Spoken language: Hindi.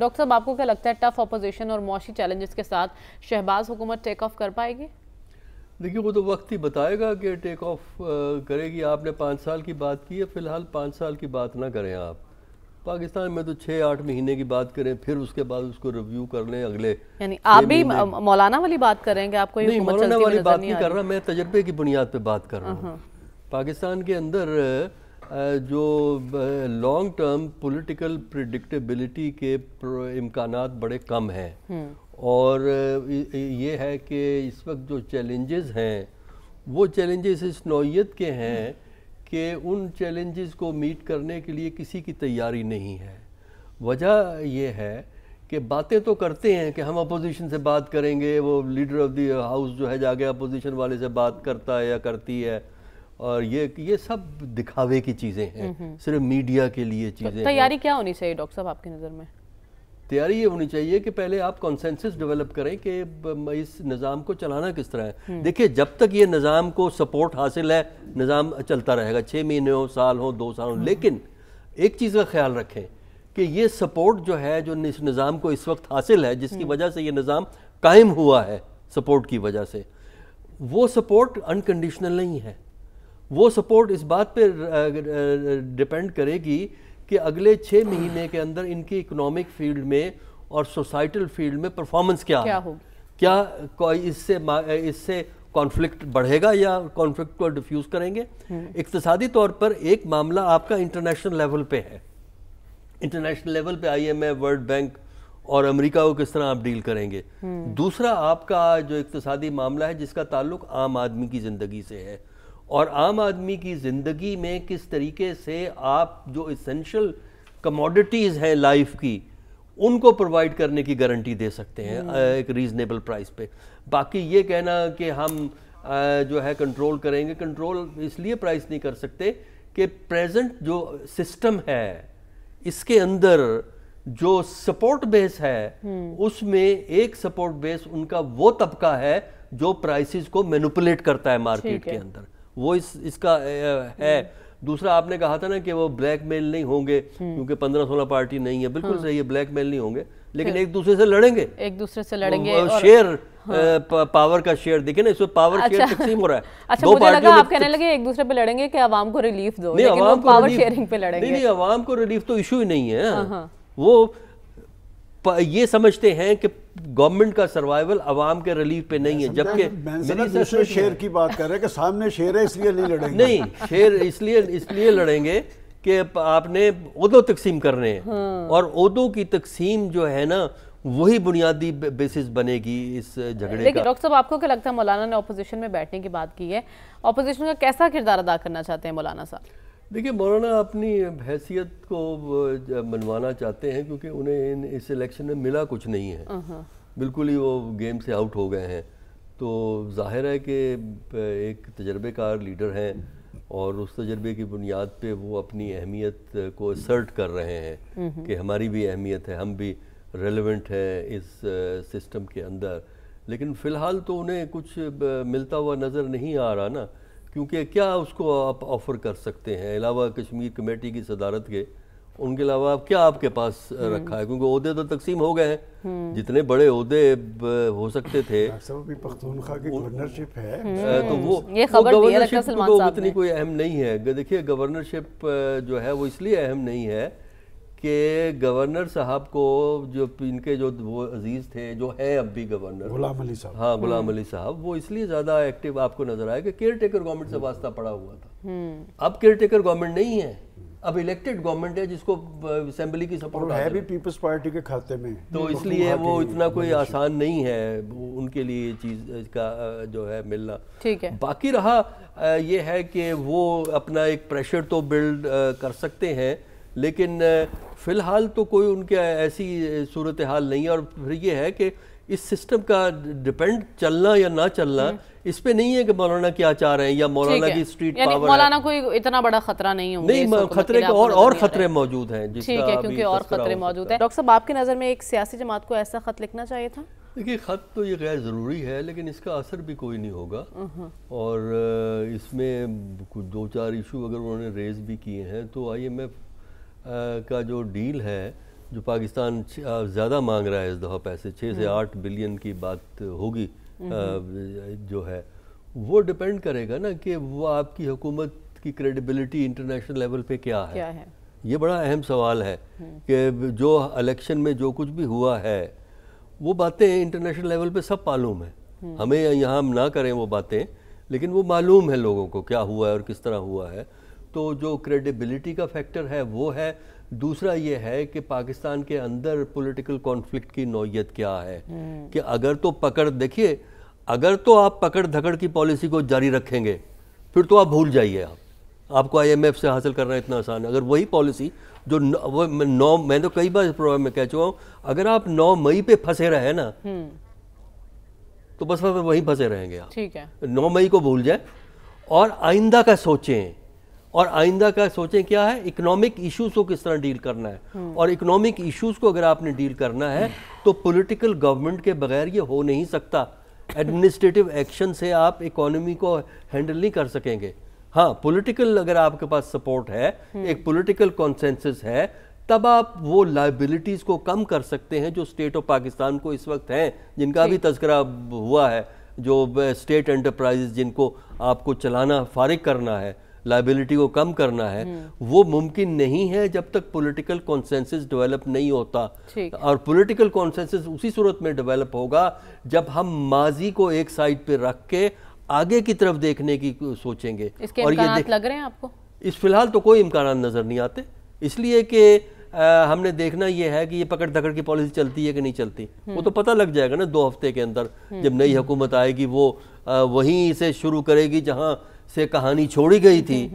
डॉक्टर साहब आपको क्या लगता है टफ अपोजिशन और मौसी चैलेंजेस के साथ शहबाज हुकूमत टेक ऑफ कर पाएगी देखिए वो तो वक्त ही बताएगा कि टेक ऑफ करेगी आपने पाँच साल की बात की है फ़िलहाल पाँच साल की बात ना करें आप पाकिस्तान में तो छः आठ महीने की बात करें फिर उसके बाद उसको रिव्यू कर लें अगले यानी आप भी मौलाना वाली बात करेंगे आपको नहीं मौलाना वाली बात नहीं कर रहा मैं तजर्बे की बुनियाद पर बात कर रहा हूँ पाकिस्तान के अंदर जो लॉन्ग टर्म पॉलिटिकल प्रिडिक्टेबिलिटी के इम्कान बड़े कम हैं हम्म। और ये है कि इस वक्त जो चैलेंजेस हैं वो चैलेंजेस इस नौीयत के हैं हम्म। कि उन चैलेंजेस को मीट करने के लिए किसी की तैयारी नहीं है वजह यह है कि बातें तो करते हैं कि हम अपोजिशन से बात करेंगे वो लीडर ऑफ दी हाउस जो है जाके अपोजिशन वाले से बात करता है या करती है और ये ये सब दिखावे की चीज़ें हैं हम्म, हम्म। सिर्फ मीडिया के लिए तो चीज़ें तैयारी क्या होनी चाहिए डॉक्टर साहब आपकी नज़र में तैयारी ये होनी चाहिए कि पहले आप कॉन्सेंसिस डेवलप करें कि इस निज़ाम को चलाना किस तरह है हम्म। देखिए जब तक ये निज़ाम को सपोर्ट हासिल है निज़ाम चलता रहेगा छः महीने हो साल हो दो साल हो लेकिन एक चीज़ का ख्याल रखें कि ये सपोर्ट जो है जो इस निज़ाम को इस वक्त हासिल है जिसकी वजह से ये निज़ाम कायम हुआ है सपोर्ट की वजह से वो सपोर्ट अनकंडीशनल नहीं है वो सपोर्ट इस बात पे डिपेंड करेगी कि अगले छः महीने के अंदर इनकी इकोनॉमिक फील्ड में और सोसाइटल फील्ड में परफॉर्मेंस क्या क्या होगी क्या कोई इससे इससे कॉन्फ्लिक्ट बढ़ेगा या कॉन्फ्लिक्ट को डिफ्यूज करेंगे हम्म। इकतसादी तौर पर एक मामला आपका इंटरनेशनल लेवल पे है इंटरनेशनल लेवल पे ए वर्ल्ड बैंक और अमेरिका को किस तरह आप डील करेंगे हम्म। दूसरा आपका जो इकतसादी मामला है जिसका ताल्लुक आम आदमी की ज़िंदगी से है और आम आदमी की ज़िंदगी में किस तरीके से आप जो इसेंशल कमोडिटीज़ हैं लाइफ की उनको प्रोवाइड करने की गारंटी दे सकते हैं हम्म। एक रीज़नेबल प्राइस पे बाकी ये कहना कि हम जो है कंट्रोल करेंगे कंट्रोल इसलिए प्राइस नहीं कर सकते कि प्रेजेंट जो सिस्टम है इसके अंदर जो सपोर्ट बेस है हम्म। उसमें एक सपोर्ट बेस उनका वो तबका है जो प्राइसेस को मैनुपुलेट करता है मार्केट के अंदर वो इस इसका है हम्म। दूसरा आपने कहा था ना कि वो ब्लैकमेल नहीं होंगे हम्म। क्योंकि पंद्रह सोलह पार्टी नहीं है बिल्कुल हाँ। सही है ब्लैकमेल नहीं होंगे लेकिन एक दूसरे से लड़ेंगे एक दूसरे से लड़ेंगे और शेयर हाँ। पावर का शेयर देखे ना इसमें पावर अच्छा, शेयर तकसीम हो रहा है अच्छा, दो मुझे लगा आप कहने लगे एक दूसरे पे लड़ेंगे कि आवाम को रिलीफ दो नहीं, लेकिन पावर शेयरिंग पे लड़ेंगे नहीं, नहीं आवाम को रिलीफ तो इशू ही नहीं है हाँ, हाँ। वो ये समझते हैं कि गवर्नमेंट का सर्वाइवल अवाम के रिलीफ पे नहीं है जबकि शेर की बात कर रहे हैं कि सामने शेर है इसलिए नहीं लड़ेंगे नहीं शेर इसलिए इसलिए लड़ेंगे कि आपने उदो तकसीम करने हैं हाँ। और उदो की तकसीम जो है ना वही बुनियादी बेसिस बनेगी इस झगड़े का डॉक्टर साहब आपको क्या लगता है मौलाना ने अपोजिशन में बैठने की बात की है अपोजिशन का कैसा किरदार अदा करना चाहते हैं मौलाना साहब देखिए मौलाना अपनी हैसियत को मनवाना चाहते हैं क्योंकि उन्हें इन इस इलेक्शन में मिला कुछ नहीं है हाँ, हाँ। बिल्कुल ही वो गेम से आउट हो गए हैं तो जाहिर है कि एक तजर्बेकार लीडर हैं और उस तजर्बे की बुनियाद पे वो अपनी अहमियत को असर्ट कर रहे हैं हम्म, हम्म। कि हमारी भी अहमियत है हम भी रेलिवेंट है इस सिस्टम के अंदर लेकिन फ़िलहाल तो उन्हें कुछ मिलता हुआ नज़र नहीं आ रहा ना क्योंकि क्या उसको आप ऑफ़र कर सकते हैं अलावा कश्मीर कमेटी की सदारत के उनके अलावा आप क्या आपके पास हम्म। रखा है क्योंकि अहदे तो तकसीम हो गए हैं हम्म। जितने बड़े अहदे हो सकते थे गवर्नरशिप है हम्म। तो वो गवर्नरशिप इतनी कोई अहम नहीं है देखिए गवर्नरशिप जो है वो इसलिए अहम नहीं है कि गवर्नर साहब को जो इनके जो वो अजीज़ थे जो है अब भी गवर्नर गुलाम अली साहब हाँ गुलाम हम्म। अली साहब वो इसलिए ज़्यादा एक्टिव आपको नज़र आया कि केयर टेकर गवर्नमेंट से हम्म। वास्ता पड़ा हुआ था हम्म। अब केयर टेकर गवर्नमेंट नहीं है अब इलेक्टेड गवर्नमेंट है जिसको असेंबली की सपोर्ट है भी पीपल्स पार्टी के खाते में तो इसलिए वो इतना कोई आसान नहीं है उनके लिए चीज का जो है मिलना ठीक है बाकी रहा ये है कि वो अपना एक प्रेशर तो बिल्ड कर सकते हैं लेकिन फ़िलहाल तो कोई उनके ऐसी सूरत हाल नहीं है और फिर ये है कि इस सिस्टम का डिपेंड चलना या ना चलना हम्म। इस पे नहीं है कि मौलाना क्या चाह रहे हैं या मौलाना की स्ट्रीट पावर मौलाना कोई इतना बड़ा खतरा नहीं होंगे नहीं खतरे के और और खतरे मौजूद हैं ठीक है क्योंकि और खतरे मौजूद हैं डॉक्टर साहब आपके नज़र में एक सियासी जमात को ऐसा खत लिखना चाहिए था देखिए ख़त तो ये गैर ज़रूरी है लेकिन इसका असर भी कोई नहीं होगा हम्म। और इसमें कुछ दो चार इशू अगर उन्होंने रेज भी किए हैं तो आई एम एफ का जो डील है जो पाकिस्तान ज़्यादा मांग रहा है इस दफ़ा पैसे छः से हम्म। आठ बिलियन की बात होगी हम्म। जो है वो डिपेंड करेगा ना कि वो आपकी हुकूमत की क्रेडिबिलिटी इंटरनेशनल लेवल पे क्या है क्या है ये बड़ा अहम सवाल है हम्म। कि जो इलेक्शन में जो कुछ भी हुआ है वो बातें इंटरनेशनल लेवल पे सब मालूम है हमें यहाँ ना करें वो बातें लेकिन वो मालूम है लोगों को क्या हुआ है और किस तरह हुआ है तो जो क्रेडिबिलिटी का फैक्टर है वो है दूसरा ये है कि पाकिस्तान के अंदर पॉलिटिकल कॉन्फ्लिक्ट की नौीयत क्या है हम्म। कि अगर तो पकड़ देखिए अगर तो आप पकड़ धकड़ की पॉलिसी को जारी रखेंगे फिर तो आप भूल जाइए आप आपको आईएमएफ से हासिल करना इतना आसान है अगर वही पॉलिसी जो वो नौ मैं तो कई बार इस प्रोग्राम में कह चुका हूँ अगर आप नौ मई पे फंसे रहे ना हम्म। तो बस वहीं फंसे रहेंगे आप ठीक है नौ मई को भूल जाए और आइंदा का सोचें और आइंदा का सोचें क्या है इकोनॉमिक इश्यूज को किस तरह डील करना है हम्म। और इकोनॉमिक इश्यूज को अगर आपने डील करना है तो पॉलिटिकल गवर्नमेंट के बगैर ये हो नहीं सकता एडमिनिस्ट्रेटिव एक्शन से आप इकोनॉमी को हैंडल नहीं कर सकेंगे हाँ पॉलिटिकल अगर आपके पास सपोर्ट है हम्म। एक पॉलिटिकल कॉन्सेंसिस है तब आप वो लाइबिलिटीज़ को कम कर सकते हैं जो स्टेट ऑफ पाकिस्तान को इस वक्त हैं जिनका भी तस्करा हुआ है जो स्टेट एंटरप्राइज जिनको आपको चलाना फारिग करना है लाइबिलिटी को कम करना है हम्म। वो मुमकिन नहीं है जब तक पॉलिटिकल कॉन्सेंसिस डेवलप नहीं होता और पॉलिटिकल कॉन्सेंसिस उसी सूरत में डेवलप होगा जब हम माजी को एक साइड पे रख के आगे की तरफ देखने की सोचेंगे इसके और ये देख... लग रहे हैं आपको इस फिलहाल तो कोई इम्कान नज़र नहीं आते इसलिए कि हमने देखना यह है कि ये पकड़ धकड़ की पॉलिसी चलती है कि नहीं चलती वो हम्म। तो पता लग जाएगा ना दो हफ्ते के अंदर हम्म। जब नई हुकूमत आएगी वो वहीं से शुरू करेगी जहां से कहानी छोड़ी गई थी